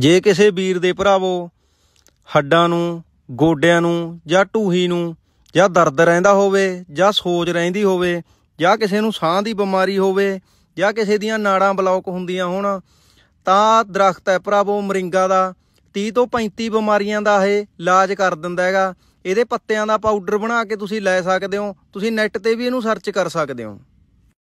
ਜੇ ਕਿਸੇ ਵੀਰ ਦੇ ਭਰਾਵੋ ਹੱਡਾਂ ਨੂੰ ਗੋਡਿਆਂ ਨੂੰ ਜਾਂ ਢੂਹੀ ਨੂੰ ਜਾਂ ਦਰਦ ਰਹਿੰਦਾ ਹੋਵੇ ਜਾਂ ਸੋਜ ਰਹਿੰਦੀ ਹੋਵੇ ਜਾਂ ਕਿਸੇ ਨੂੰ ਸਾਹ ਦੀ ਬਿਮਾਰੀ ਹੋਵੇ ਜਾਂ ਕਿਸੇ ਦੀਆਂ ਨਾੜਾਂ ਬਲੌਕ ਹੁੰਦੀਆਂ ਹੋਣ ਤਾਂ ਦਰਖਤ ਹੈ ਭਰਾਵੋ ਮਰਿੰਗਾ ਦਾ 30 ਤੋਂ 35 ਬਿਮਾਰੀਆਂ ਦਾ ਇਹ ਇਲਾਜ ਕਰ ਦਿੰਦਾ ਹੈਗਾ ਇਹਦੇ ਪੱਤਿਆਂ ਦਾ ਪਾਊਡਰ ਬਣਾ ਕੇ ਤੁਸੀਂ ਲੈ ਸਕਦੇ ਹੋ ਤੁਸੀਂ ਨੈਟ ਤੇ ਵੀ ਇਹਨੂੰ ਸਰਚ ਕਰ ਸਕਦੇ ਹੋ